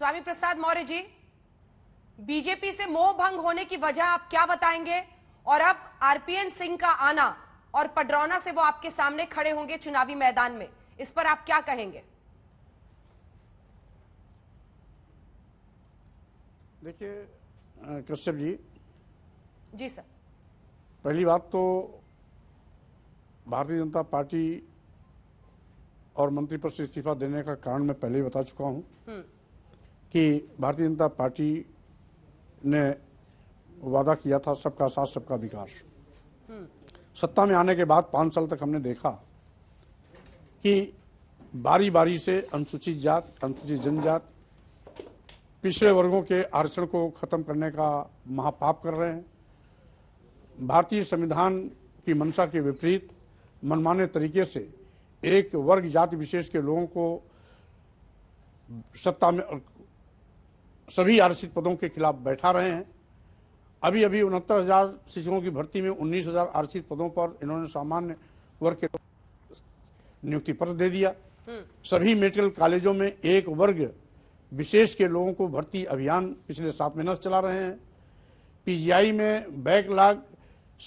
स्वामी प्रसाद मौर्य जी BJP से मोह भंग होने की वजह आप क्या बताएंगे और अब आरपीएन सिंह का आना और पडरौना से वो आपके सामने खड़े होंगे चुनावी मैदान में इस पर आप क्या कहेंगे देखिए कश्यप जी जी सर पहली बात तो भारतीय जनता पार्टी और मंत्री पद से इस्तीफा देने का कारण मैं पहले ही बता चुका हूं हम्म। कि भारतीय जनता पार्टी ने वादा किया था सबका साथ सबका विकास हम्म। सत्ता में आने के बाद पाँच साल तक हमने देखा कि बारी बारी से अनुसूचित जात अनुसूचित जनजात पिछड़े वर्गों के आरक्षण को खत्म करने का महापाप कर रहे हैं भारतीय संविधान की मंशा के विपरीत मनमाने तरीके से एक वर्ग जाति विशेष के लोगों को सत्ता में सभी आरक्षित पदों के खिलाफ बैठा रहे हैं अभी अभी उनहत्तर हजार शिक्षकों की भर्ती में उन्नीस हजार आरक्षित पदों पर इन्होंने सामान्य वर्ग के नियुक्ति पत्र दे दिया हम्म। सभी मेडिकल कॉलेजों में एक वर्ग विशेष के लोगों को भर्ती अभियान पिछले सात महीने से चला रहे हैं पीजीआई में बैकलॉग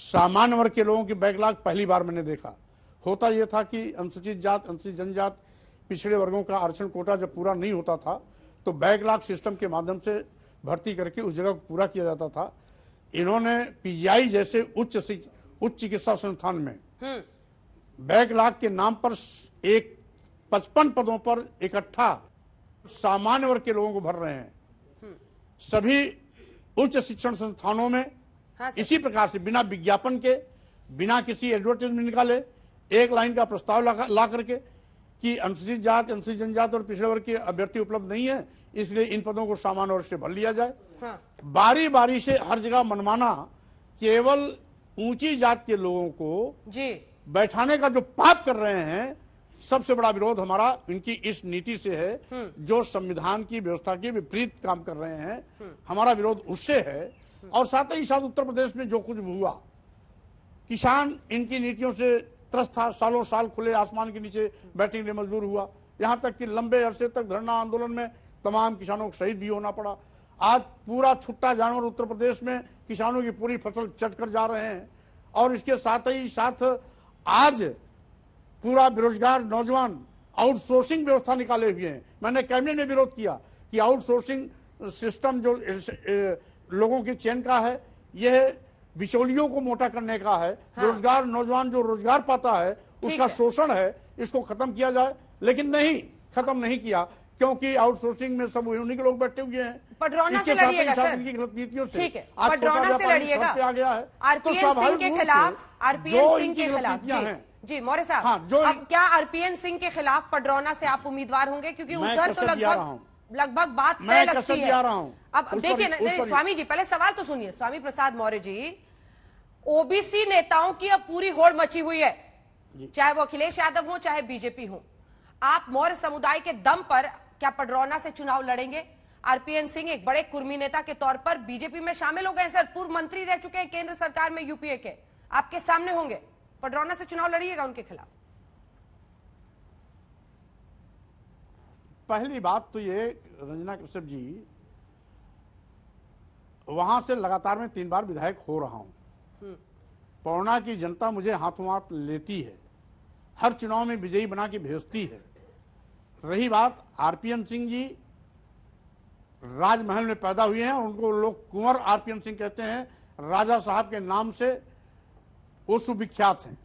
सामान्य वर्ग के लोगों की बैकलॉग पहली बार मैंने देखा होता यह था कि अनुसूचित जात अनुसूचित जनजात पिछड़े वर्गों का आरक्षण कोटा जब पूरा नहीं होता था तो बैकलॉग सिस्टम के माध्यम से भर्ती करके उस जगह को पूरा किया जाता था इन्होंने पीजीआई जैसे उच्च उच्च चिकित्सा संस्थान में हम्म। बैकलॉग के नाम पर एक पचपन पदों पर इकट्ठा सामान्य वर्ग के लोगों को भर रहे हैं हम्म। सभी उच्च शिक्षण संस्थानों में हाँ इसी प्रकार से बिना विज्ञापन के बिना किसी एडवर्टाइजमेंट निकाले एक लाइन का प्रस्ताव ला, ला करके कि अनुसूचित जात अनुसूचित जनजात और पिछड़े वर्ग के अभ्यर्थी उपलब्ध नहीं है इसलिए इन पदों को सामान्य वर्ग से भर लिया जाए हाँ। बारी बारी से हर जगह मनमाना केवल ऊंची जात के लोगों को जी बैठाने का जो पाप कर रहे हैं सबसे बड़ा विरोध हमारा इनकी इस नीति से है हम्म। जो संविधान की व्यवस्था के विपरीत काम कर रहे हैं हम्म। हमारा विरोध उससे है हम्म। और साथ ही साथ उत्तर प्रदेश में जो कुछ हुआ किसान इनकी नीतियों से त्रस्त था सालों साल खुले आसमान के नीचे बैठने में मजबूर हुआ यहाँ तक कि लंबे अरसे तक धरना आंदोलन में तमाम किसानों को शहीद भी होना पड़ा आज पूरा छुट्टा जानवर उत्तर प्रदेश में किसानों की पूरी फसल चट कर जा रहे हैं और इसके साथ ही साथ आज पूरा बेरोजगार नौजवान आउटसोर्सिंग व्यवस्था निकाले हुए हैं मैंने कैबिनेट ने विरोध किया कि आउटसोर्सिंग सिस्टम जो लोगों की चैन का है यह बिचौलियों को मोटा करने का है हाँ। रोजगार नौजवान जो रोजगार पाता है उसका शोषण है इसको खत्म किया जाए लेकिन नहीं खत्म नहीं किया क्योंकि आउटसोर्सिंग में सब उन्हीं के लोग बैठे हुए हैं पटरौना से लड़िएगा सर इनकी नीतियों से ठीक है पटरौना से लड़िएगा आ गया है तो आरपीएन के खिलाफ आरपीएन सिंह के खिलाफ जी मौर्य साहब हाँ, जो अब क्या आरपीएन सिंह के खिलाफ पडरौना से आप उम्मीदवार होंगे क्योंकि उधर तो, तो लगभग लगभग बात मैं लगती है रहा हूं। अब देखिए स्वामी जी पहले सवाल तो सुनिए स्वामी प्रसाद मौर्य जी ओबीसी नेताओं की अब पूरी होड़ मची हुई है चाहे वो अखिलेश यादव हो चाहे बीजेपी हो आप मौर्य समुदाय के दम पर क्या पडरौना से चुनाव लड़ेंगे आरपीएन सिंह एक बड़े कुर्मी नेता के तौर पर बीजेपी में शामिल हो गए सर पूर्व मंत्री रह चुके हैं केंद्र सरकार में यूपीए के आपके सामने होंगे पडरौना से चुनाव लड़िएगा उनके खिलाफ पहली बात तो ये रंजना कश्यप जी वहां से लगातार मैं तीन बार विधायक हो रहा हूं हम्म। पौना की जनता मुझे हाथों हाथ लेती है हर चुनाव में विजयी बना के भेजती है रही बात आरपीएम सिंह जी राजमहल में पैदा हुए हैं उनको लोग कुंवर आरपीएम सिंह कहते हैं राजा साहब के नाम से वो सुविख्यात हैं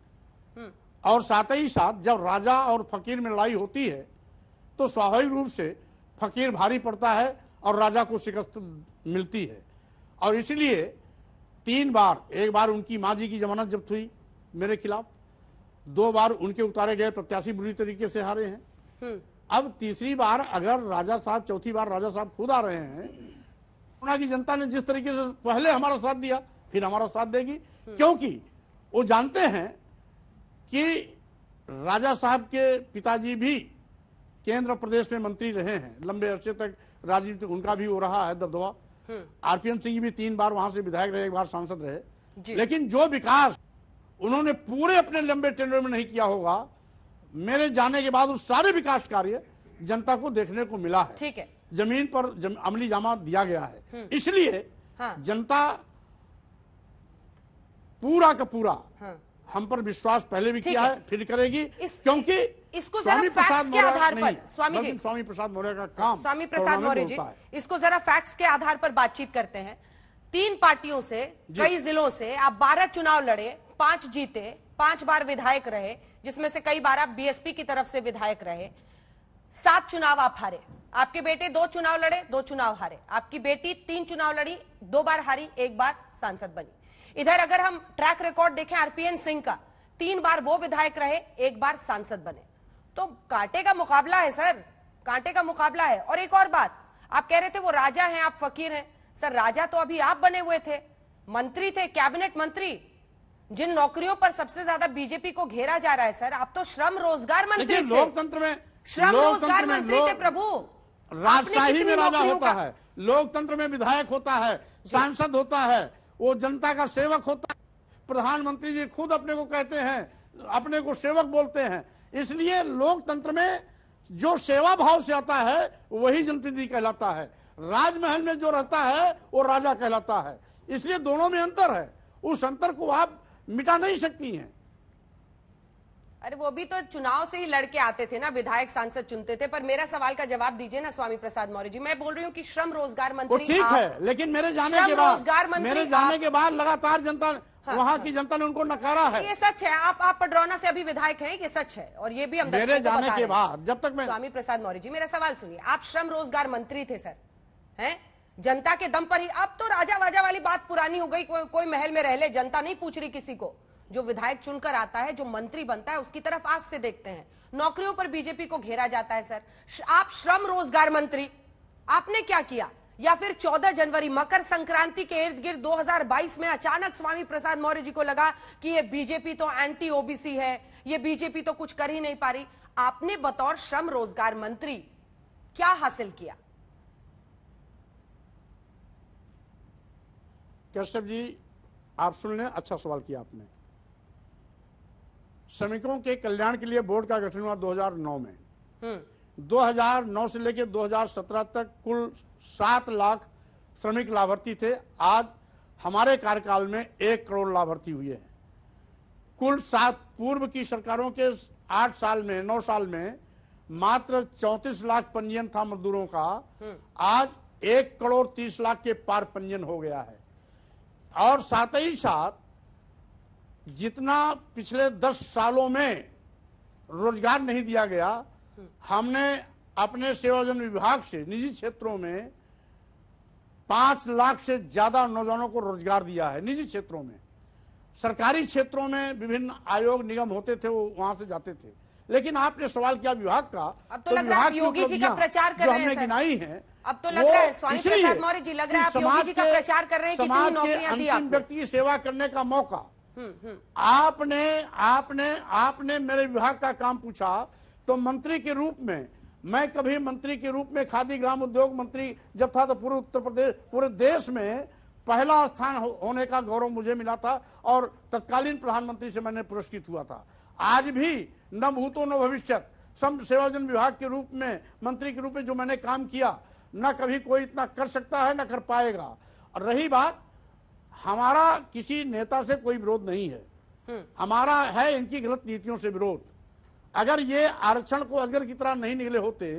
हम्म। और साथ ही साथ जब राजा और फकीर में लड़ाई होती है तो स्वाभाविक रूप से फकीर भारी पड़ता है और राजा को शिकस्त मिलती है और इसलिए तीन बार एक बार उनकी माँ जी की जमानत जब्त हुई मेरे खिलाफ दो बार उनके उतारे गए प्रत्याशी बुरी तरीके से हारे हैं हम्म। अब तीसरी बार अगर राजा साहब चौथी बार राजा साहब खुद आ रहे हैं कोरोना की जनता ने जिस तरीके से पहले हमारा साथ दिया फिर हमारा साथ देगी हम्म। क्योंकि वो जानते हैं कि राजा साहब के पिताजी भी केंद्र प्रदेश में मंत्री रहे हैं लंबे अरसे तक राजनीतिक उनका भी हो रहा है दबदबा हम्म। आरपीएम सिंह भी तीन बार वहां से विधायक रहे एक बार सांसद रहे लेकिन जो विकास उन्होंने पूरे अपने लंबे टेंडर में नहीं किया होगा मेरे जाने के बाद उस सारे विकास कार्य जनता को देखने को मिला है ठीक है जमीन पर जम, अमली जामा दिया गया है हम्म। इसलिए हाँ। जनता पूरा का पूरा हाँ। हम पर विश्वास पहले भी किया है, फिर करेगी इस, क्योंकि इसको जरा फैक्ट्स के आधार पर स्वामी जी स्वामी प्रसाद मौर्य का काम स्वामी प्रसाद मौर्य जी इसको जरा फैक्ट्स के आधार पर बातचीत करते हैं तीन पार्टियों से कई जिलों से आप बारह चुनाव लड़े पांच जीते पांच बार विधायक रहे जिसमें से कई बार आप बीएसपी की तरफ से विधायक रहे सात चुनाव आप हारे आपके बेटे दो चुनाव लड़े दो चुनाव हारे आपकी बेटी तीन चुनाव लड़ी दो बार हारी एक बार सांसद बनी इधर अगर हम ट्रैक रिकॉर्ड देखें आरपीएन सिंह का तीन बार वो विधायक रहे एक बार सांसद बने तो कांटे का मुकाबला है सर कांटे का मुकाबला है और एक और बात आप कह रहे थे वो राजा हैं आप फकीर हैं सर राजा तो अभी आप बने हुए थे मंत्री थे कैबिनेट मंत्री जिन नौकरियों पर सबसे ज्यादा बीजेपी को घेरा जा रहा है सर आप तो श्रम रोजगार मंत्री लोकतंत्र में श्रम रोजगार मंत्री थे प्रभु राजशाही में राजा होता है लोकतंत्र में विधायक होता है सांसद होता है वो जनता का सेवक होता है प्रधानमंत्री जी खुद अपने को कहते हैं अपने को सेवक बोलते हैं इसलिए लोकतंत्र में जो सेवा भाव से आता है वही जनप्रतिनिधि कहलाता है राजमहल में जो रहता है वो राजा कहलाता है इसलिए दोनों में अंतर है उस अंतर को आप मिटा नहीं सकती हैं अरे वो भी तो चुनाव से ही लड़के आते थे ना विधायक सांसद चुनते थे पर मेरा सवाल का जवाब दीजिए ना स्वामी प्रसाद मौर्य जी मैं बोल रही हूँ कि श्रम रोजगार मंत्री ठीक है लेकिन मेरे जाने के बाद रोजगार मंत्री मेरे जाने के बाद लगातार जनता हाँ, वहाँ हाँ, की जनता ने उनको नकारा है ये सच है आप आप पडरौना से अभी विधायक हैं ये सच है और ये भी हम मेरे जाने के बाद जब तक मैं स्वामी प्रसाद मौर्य जी मेरा सवाल सुनिए आप श्रम रोजगार मंत्री थे सर है जनता के दम पर ही अब तो राजा वाजा वाली बात पुरानी हो गई कोई महल में रह ले जनता नहीं पूछ रही किसी को जो विधायक चुनकर आता है जो मंत्री बनता है उसकी तरफ आज से देखते हैं नौकरियों पर बीजेपी को घेरा जाता है सर आप श्रम रोजगार मंत्री आपने क्या किया या फिर 14 जनवरी मकर संक्रांति के इर्द गिर्द दो में अचानक स्वामी प्रसाद मौर्य जी को लगा कि ये बीजेपी तो एंटी ओबीसी है ये बीजेपी तो कुछ कर ही नहीं पा रही आपने बतौर श्रम रोजगार मंत्री क्या हासिल किया कश्यप जी आप सुन लें अच्छा सवाल किया आपने श्रमिकों के कल्याण के लिए बोर्ड का गठन हुआ 2009 में 2009 हम्म। से लेकर 2017 तक कुल सात लाख श्रमिक लाभार्थी थे आज हमारे कार्यकाल में एक करोड़ लाभार्थी हुए हैं कुल सात पूर्व की सरकारों के आठ साल में नौ साल में मात्र चौंतीस लाख पंजीयन था मजदूरों का हम्म। आज एक करोड़ तीस लाख के पार पंजीयन हो गया है और साथ ही साथ जितना पिछले दस सालों में रोजगार नहीं दिया गया हमने अपने सेवाजन विभाग से निजी क्षेत्रों में पांच लाख से ज्यादा नौजवानों को रोजगार दिया है निजी क्षेत्रों में सरकारी क्षेत्रों में विभिन्न आयोग निगम होते थे वो वहां से जाते थे लेकिन आपने सवाल किया विभाग का अब तो, तो है योगी जी का प्रचार कर रहे हैं गिनाई है अब तो लग रहा है स्वामी प्रसाद मौर्य जी लग रहा है आप योगी जी का प्रचार कर रहे हैं कि नौकरियां दी व्यक्ति की सेवा करने का मौका आपने आपने आपने मेरे विभाग का काम पूछा तो मंत्री के रूप में मैं कभी मंत्री के रूप में खादी ग्राम उद्योग मंत्री जब था तो पूरे उत्तर प्रदेश पूरे देश में पहला स्थान हो, होने का गौरव मुझे मिला था और तत्कालीन प्रधानमंत्री से मैंने पुरस्कृत हुआ था आज भी न भूतो न भविष्य सम सेवाजन विभाग के रूप में मंत्री के रूप में जो मैंने काम किया न कभी कोई इतना कर सकता है न कर पाएगा और रही बात हमारा किसी नेता से कोई विरोध नहीं है हम्म। हमारा है इनकी गलत नीतियों से विरोध अगर ये आरक्षण को अजगर की तरह नहीं निकले होते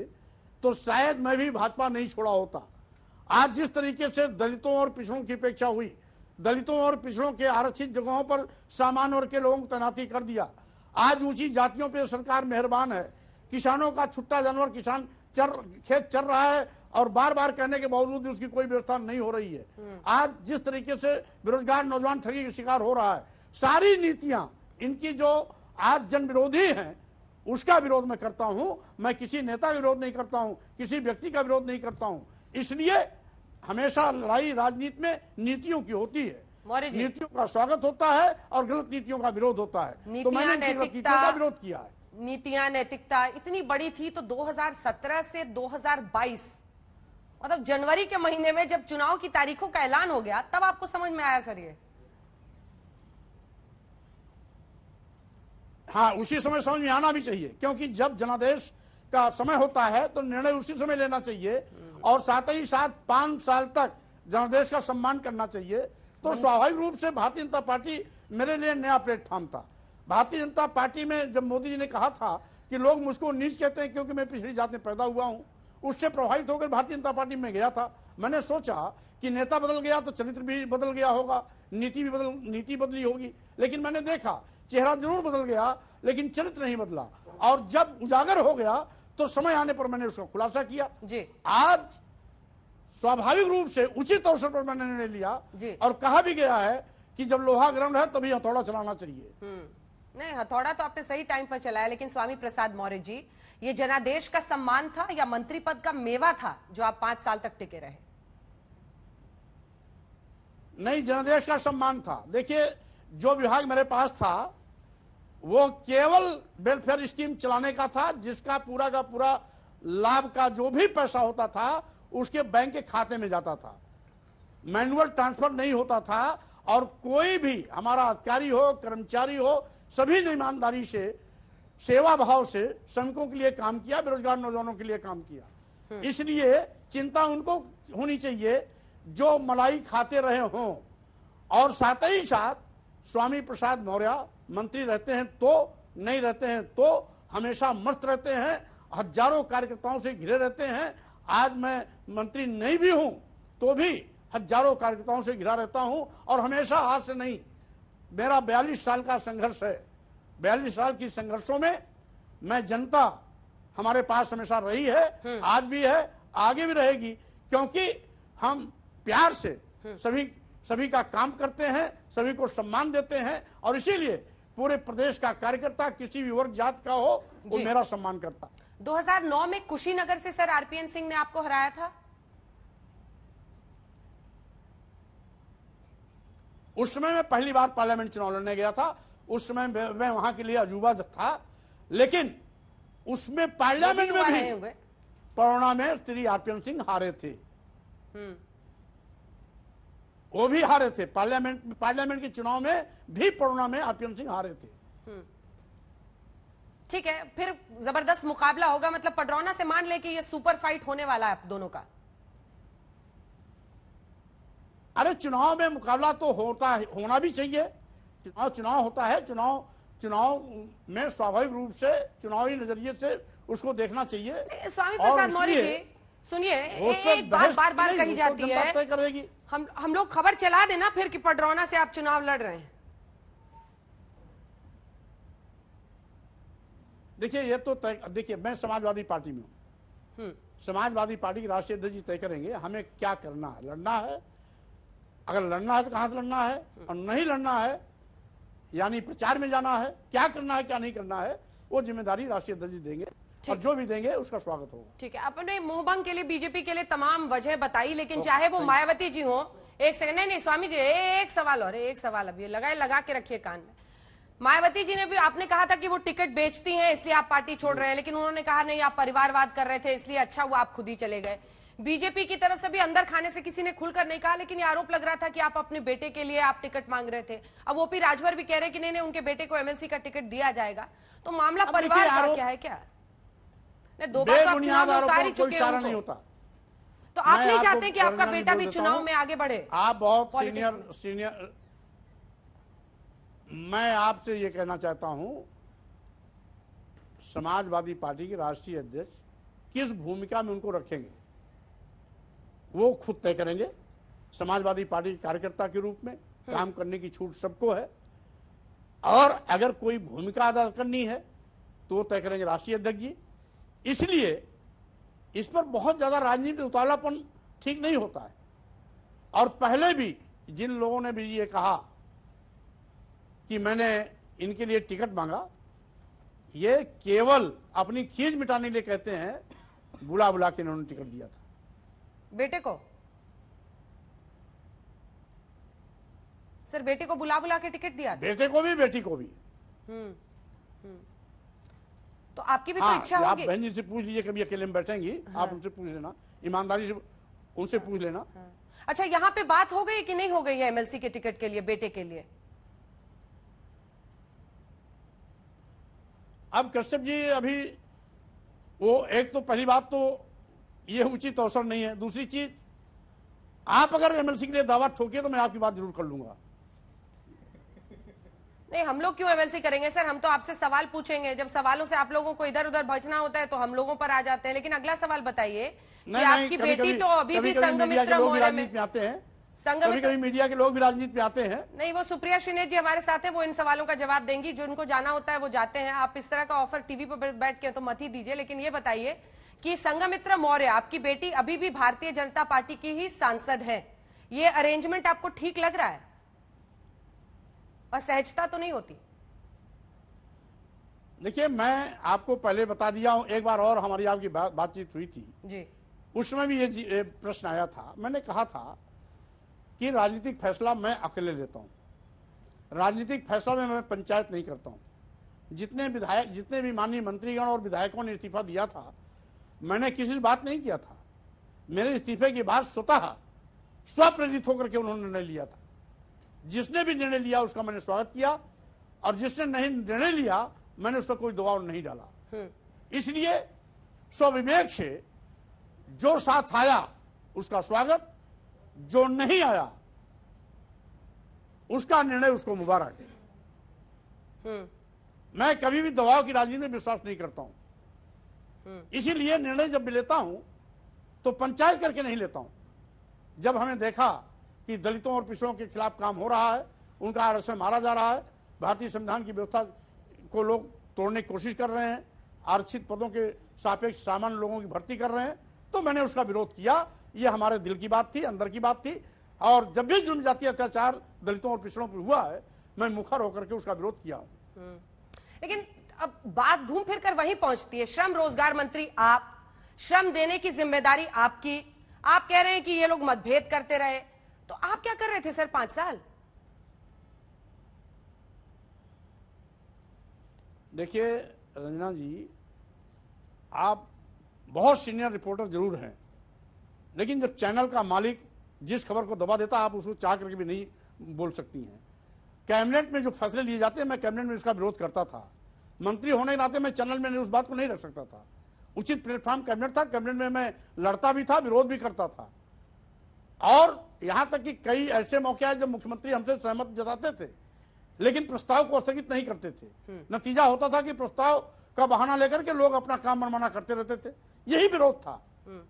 तो शायद मैं भी भाजपा नहीं छोड़ा होता आज जिस तरीके से दलितों और पिछड़ों की अपेक्षा हुई दलितों और पिछड़ों के आरक्षित जगहों पर सामान्य वर्ग के लोगों को तैनाती कर दिया आज ऊंची जातियों पर सरकार मेहरबान है किसानों का छुट्टा जानवर किसान चर खेत चल रहा है और बार बार कहने के बावजूद भी उसकी कोई व्यवस्था नहीं हो रही है हम्म। आज जिस तरीके से बेरोजगार नौजवान ठगी का शिकार हो रहा है सारी नीतियां इनकी जो आज जन विरोधी है उसका विरोध मैं करता हूं मैं किसी नेता का विरोध नहीं करता हूं किसी व्यक्ति का विरोध नहीं करता हूं इसलिए हमेशा लड़ाई राजनीति में नीतियों की होती है नीतियों का स्वागत होता है और गलत नीतियों का विरोध होता है तो मैंने नीतियों का विरोध किया है नीतियां नैतिकता इतनी बड़ी थी तो 2017 से 2022 मतलब जनवरी के महीने में जब चुनाव की तारीखों का ऐलान हो गया तब आपको समझ में आया सर ये हाँ उसी समय समझ में आना भी चाहिए क्योंकि जब जनादेश का समय होता है तो निर्णय उसी समय लेना चाहिए और साथ ही साथ पांच साल तक जनादेश का सम्मान करना चाहिए तो स्वाभाविक रूप से भारतीय जनता पार्टी मेरे लिए नया प्लेटफॉर्म था भारतीय जनता पार्टी में जब मोदी जी ने कहा था कि लोग मुझको नीच कहते हैं क्योंकि मैं पिछड़ी जात में पैदा हुआ हूँ उससे प्रभावित होकर भारतीय जनता पार्टी में गया था मैंने सोचा कि नेता बदल गया तो चरित्र भी बदल गया होगा नीति भी बदल नीति बदली होगी लेकिन मैंने देखा चेहरा जरूर बदल गया लेकिन चरित्र नहीं बदला और जब उजागर हो गया तो समय आने पर मैंने उसका खुलासा किया जी। आज स्वाभाविक रूप से उचित अवसर पर मैंने निर्णय लिया और कहा भी गया है कि जब लोहा ग्रहण है तभी हथौड़ा चलाना चाहिए हम्म। नहीं हथौड़ा हाँ, तो आपने सही टाइम पर चलाया लेकिन स्वामी प्रसाद मौर्य जी ये जनादेश का सम्मान था या मंत्री पद का मेवा था जो आप पांच साल तक टिके रहे नहीं जनादेश का सम्मान था देखिए जो विभाग मेरे पास था वो केवल वेलफेयर स्कीम चलाने का था जिसका पूरा का पूरा लाभ का जो भी पैसा होता था उसके बैंक के खाते में जाता था मैनुअल ट्रांसफर नहीं होता था और कोई भी हमारा अधिकारी हो कर्मचारी हो सभी ने ईमानदारी से सेवा भाव से श्रमिकों के लिए काम किया बेरोजगार नौजवानों के लिए काम किया हम्म। इसलिए चिंता उनको होनी चाहिए जो मलाई खाते रहे हों और साथ ही साथ स्वामी प्रसाद मौर्य मंत्री रहते हैं तो नहीं रहते हैं तो हमेशा मस्त रहते हैं हजारों कार्यकर्ताओं से घिरे रहते हैं आज मैं मंत्री नहीं भी हूं तो भी हजारों कार्यकर्ताओं से घिरा रहता हूं और हमेशा हाथ से नहीं मेरा बयालीस साल का संघर्ष है बयालीस साल की संघर्षों में मैं जनता हमारे पास हमेशा रही है हम्म। आज भी है आगे भी रहेगी क्योंकि हम प्यार से हम्म। सभी सभी का काम करते हैं सभी को सम्मान देते हैं और इसीलिए पूरे प्रदेश का कार्यकर्ता किसी भी वर्ग जात का हो वो मेरा सम्मान करता 2009 में कुशीनगर से सर आरपीएन सिंह ने आपको हराया था उस समय में पहली बार पार्लियामेंट चुनाव लड़ने गया था उस समय मैं वहां के लिए अजूबा था लेकिन उसमें पार्लियामेंट में भी कोरोना में श्री आरपीएन सिंह हारे थे हम्म। वो भी हारे थे पार्लियामेंट पार्लियामेंट के चुनाव में भी कोरोना में आरपीएन सिंह हारे थे हम्म। ठीक है फिर जबरदस्त मुकाबला होगा मतलब पडरौना से मान ले कि ये सुपर फाइट होने वाला है दोनों का अरे चुनाव में मुकाबला तो होता है होना भी चाहिए चुनाव चुनाव होता है चुनाव चुनाव में स्वाभाविक रूप से चुनावी नजरिए से उसको देखना चाहिए स्वामी प्रसाद मौर्य सुनिए एक बात बार बार कही जाती है करेगी हम हम लोग खबर चला देना फिर कि पडरौना से आप चुनाव लड़ रहे हैं देखिए ये तो तय देखिए मैं समाजवादी पार्टी में हूँ हम्म। समाजवादी पार्टी के राष्ट्रीय अध्यक्ष जी तय करेंगे हमें क्या करना है लड़ना है अगर लड़ना है तो कहां से लड़ना है और नहीं लड़ना है यानी प्रचार में जाना है क्या करना है क्या नहीं करना है वो जिम्मेदारी राष्ट्रीय अध्यक्ष देंगे और जो भी देंगे उसका स्वागत होगा ठीक है अपने तो मोहबंग के लिए बीजेपी के लिए तमाम वजह बताई लेकिन चाहे वो मायावती जी हो एक सेकंड नहीं नहीं स्वामी जी एक सवाल और एक सवाल अब लगाए लगा के रखिए कान में मायावती जी ने भी आपने कहा था कि वो टिकट बेचती हैं इसलिए आप पार्टी छोड़ रहे हैं लेकिन उन्होंने कहा नहीं आप परिवारवाद कर रहे थे इसलिए अच्छा हुआ आप खुद ही चले गए बीजेपी की तरफ से भी अंदर खाने से किसी ने खुलकर नहीं कहा लेकिन ये आरोप लग रहा था कि आप अपने बेटे के लिए आप टिकट मांग रहे थे अब ओपी राजभर भी कह रहे कि नहीं नहीं उनके बेटे को एमएलसी का टिकट दिया जाएगा तो मामला परिवार का क्या है क्या दो बार तो नहीं होता तो आप नहीं चाहते कि आपका बेटा भी चुनाव में आगे बढ़े आप बहुत सीनियर सीनियर मैं आपसे ये कहना चाहता हूं समाजवादी पार्टी के राष्ट्रीय अध्यक्ष किस भूमिका में उनको रखेंगे वो खुद तय करेंगे समाजवादी पार्टी के कार्यकर्ता के रूप में काम हम्म। करने की छूट सबको है और अगर कोई भूमिका अदा करनी है तो वो तय करेंगे राष्ट्रीय अध्यक्ष जी इसलिए इस पर बहुत ज्यादा राजनीतिक उतालापन ठीक नहीं होता है और पहले भी जिन लोगों ने भी ये कहा कि मैंने इनके लिए टिकट मांगा ये केवल अपनी खींच मिटाने के लिए कहते हैं बुला बुला के इन्होंने टिकट दिया था बेटे को सर बेटे को बुला बुला के टिकट दिया बेटे को भी बेटी को भी हम्म, हम्म। तो आपकी भी तो हाँ, तो इच्छा आप बहन जी से पूछ लीजिए कभी अकेले में बैठेंगी हाँ। आप उनसे पूछ लेना ईमानदारी से उनसे हाँ, पूछ लेना हाँ। अच्छा यहाँ पे बात हो गई कि नहीं हो गई है एमएलसी के टिकट के लिए बेटे के लिए अब कश्यप जी अभी वो एक तो पहली बात तो ये उचित अवसर नहीं है दूसरी चीज आप अगर एमएलसी के लिए दावा ठोके तो मैं आपकी बात जरूर कर लूंगा नहीं हम लोग क्यों एमएलसी करेंगे सर हम तो आपसे सवाल पूछेंगे जब सवालों से आप लोगों को इधर उधर भजना होता है तो हम लोगों पर आ जाते हैं लेकिन अगला सवाल बताइए कि आपकी बेटी तो अभी भी संघमित्र राजनीति में आते हैं कभी कभी मीडिया के लोग भी राजनीति में आते हैं नहीं वो सुप्रिया शिने जी हमारे साथ है वो इन सवालों का जवाब देंगी जो उनको जाना होता है वो जाते हैं आप इस तरह का ऑफर टीवी पर बैठ के तो मत ही दीजिए लेकिन ये बताइए कि संगमित्र मौर्य आपकी बेटी अभी भी भारतीय जनता पार्टी की ही सांसद है ये अरेंजमेंट आपको ठीक लग रहा है असहजता तो नहीं होती देखिए मैं आपको पहले बता दिया हूं एक बार और हमारी आपकी बा, बातचीत हुई थी जी उसमें भी ये प्रश्न आया था मैंने कहा था कि राजनीतिक फैसला मैं अकेले लेता हूं राजनीतिक फैसला में मैं पंचायत नहीं करता हूं जितने विधायक जितने भी माननीय मंत्रीगण और विधायकों ने इस्तीफा दिया था मैंने किसी से बात नहीं किया था मेरे इस्तीफे की बात स्वतः स्वप्रेरित होकर के उन्होंने निर्णय लिया था जिसने भी निर्णय लिया उसका मैंने स्वागत किया और जिसने नहीं निर्णय लिया मैंने उस पर कोई दबाव नहीं डाला हम्म। इसलिए स्वविवेक से जो साथ आया उसका स्वागत जो नहीं आया उसका निर्णय उसको मुबारक हम्म। मैं कभी भी दबाव की राजनीति में विश्वास नहीं करता हूं हम्म। इसीलिए निर्णय जब भी लेता हूं तो पंचायत करके नहीं लेता हूं जब हमें देखा कि दलितों और पिछड़ों के खिलाफ काम हो रहा है उनका आरक्षण मारा जा रहा है भारतीय संविधान की व्यवस्था को लोग तोड़ने की कोशिश कर रहे हैं आरक्षित पदों के सापेक्ष सामान्य लोगों की भर्ती कर रहे हैं तो मैंने उसका विरोध किया ये हमारे दिल की बात थी अंदर की बात थी और जब भी जुर्म जाती अत्याचार दलितों और पिछड़ों पर हुआ है मैं मुखर होकर के उसका विरोध किया हूँ हम्म। लेकिन अब बात घूम फिर कर वहीं पहुंचती है श्रम रोजगार मंत्री आप श्रम देने की जिम्मेदारी आपकी आप कह रहे हैं कि ये लोग मतभेद करते रहे तो आप क्या कर रहे थे सर पांच साल देखिए रंजना जी आप बहुत सीनियर रिपोर्टर जरूर हैं लेकिन जब चैनल का मालिक जिस खबर को दबा देता आप उसको चाह करके भी नहीं बोल सकती हैं कैबिनेट में जो फैसले लिए जाते हैं मैं कैबिनेट में इसका विरोध करता था मंत्री होने के नाते मैं चैनल में उस बात को नहीं रख सकता था उचित प्लेटफॉर्म कैबिनेट था कैबिनेट में मैं लड़ता भी था विरोध भी करता था और यहां तक कि कई ऐसे मौके आए जब मुख्यमंत्री हमसे सहमत जताते थे लेकिन प्रस्ताव को स्थगित नहीं करते थे हम्म। नतीजा होता था कि प्रस्ताव का बहाना लेकर के लोग अपना काम मनमाना करते रहते थे यही विरोध था हम्म।